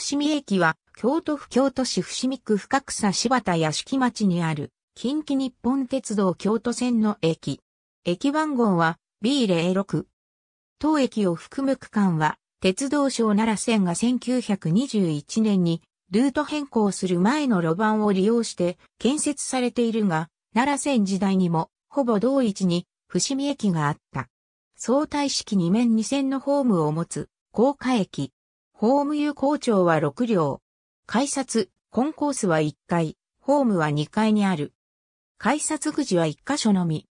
伏見駅は、京都府京都市伏見区深草柴田屋敷町にある、近畿日本鉄道京都線の駅。駅番号は B06。当駅を含む区間は、鉄道省奈良線が1921年にルート変更する前の路盤を利用して建設されているが、奈良線時代にもほぼ同一に伏見駅があった。相対式2面2線のホームを持つ高架駅。ホーム有効長は6両。改札、コンコースは1階、ホームは2階にある。改札口は1箇所のみ。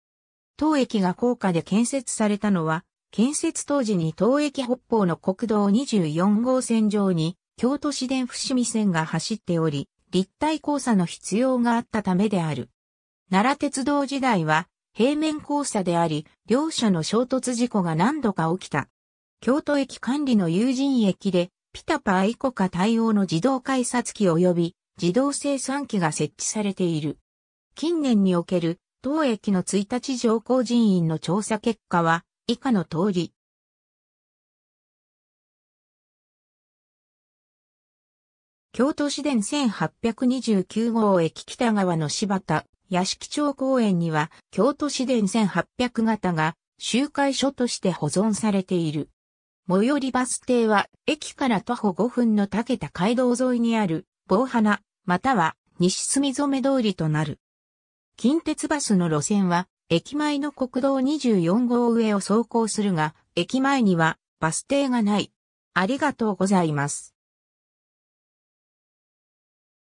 当駅が高架で建設されたのは、建設当時に当駅北方の国道24号線上に、京都市電伏見線が走っており、立体交差の必要があったためである。奈良鉄道時代は、平面交差であり、両者の衝突事故が何度か起きた。京都駅管理の有人駅で、ピタパイコカ対応の自動改札機及び自動生産機が設置されている。近年における当駅の1日乗降人員の調査結果は以下の通り。京都市電1829号駅北側の柴田、屋敷町公園には京都市電1800型が集会所として保存されている。最寄りバス停は、駅から徒歩5分の竹田街道沿いにある、棒花、または、西住染通りとなる。近鉄バスの路線は、駅前の国道24号上を走行するが、駅前には、バス停がない。ありがとうございます。